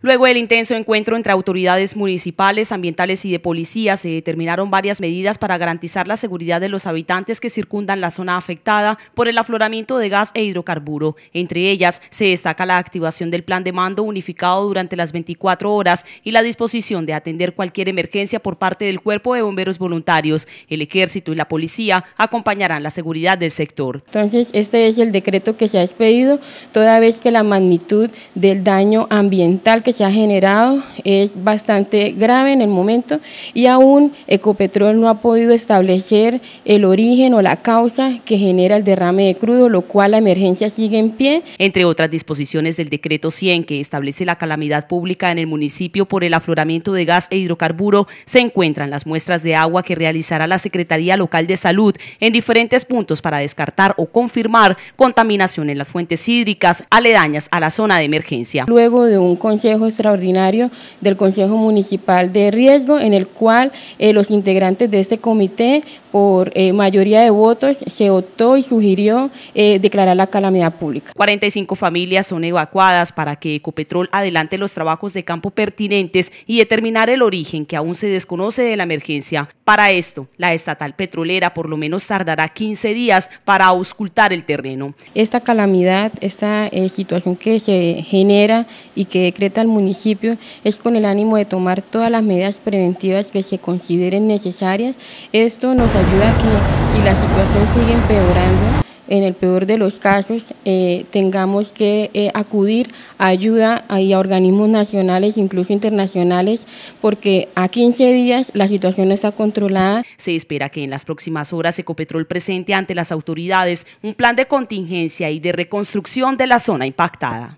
Luego del intenso encuentro entre autoridades municipales, ambientales y de policía, se determinaron varias medidas para garantizar la seguridad de los habitantes que circundan la zona afectada por el afloramiento de gas e hidrocarburo. Entre ellas, se destaca la activación del plan de mando unificado durante las 24 horas y la disposición de atender cualquier emergencia por parte del Cuerpo de Bomberos Voluntarios. El Ejército y la Policía acompañarán la seguridad del sector. Entonces, este es el decreto que se ha expedido, toda vez que la magnitud del daño ambiental se ha generado es bastante grave en el momento y aún Ecopetrol no ha podido establecer el origen o la causa que genera el derrame de crudo, lo cual la emergencia sigue en pie. Entre otras disposiciones del decreto 100 que establece la calamidad pública en el municipio por el afloramiento de gas e hidrocarburo, se encuentran las muestras de agua que realizará la Secretaría Local de Salud en diferentes puntos para descartar o confirmar contaminación en las fuentes hídricas aledañas a la zona de emergencia. Luego de un consejo Extraordinario del Consejo Municipal de Riesgo, en el cual eh, los integrantes de este comité, por eh, mayoría de votos, se votó y sugirió eh, declarar la calamidad pública. 45 familias son evacuadas para que Ecopetrol adelante los trabajos de campo pertinentes y determinar el origen que aún se desconoce de la emergencia. Para esto, la estatal petrolera por lo menos tardará 15 días para auscultar el terreno. Esta calamidad, esta situación que se genera y que decreta municipio es con el ánimo de tomar todas las medidas preventivas que se consideren necesarias. Esto nos ayuda a que si la situación sigue empeorando, en el peor de los casos eh, tengamos que eh, acudir a ayuda a, a, organismos nacionales, incluso internacionales, porque a 15 días la situación no está controlada. Se espera que en las próximas horas Ecopetrol presente ante las autoridades un plan de contingencia y de reconstrucción de la zona impactada.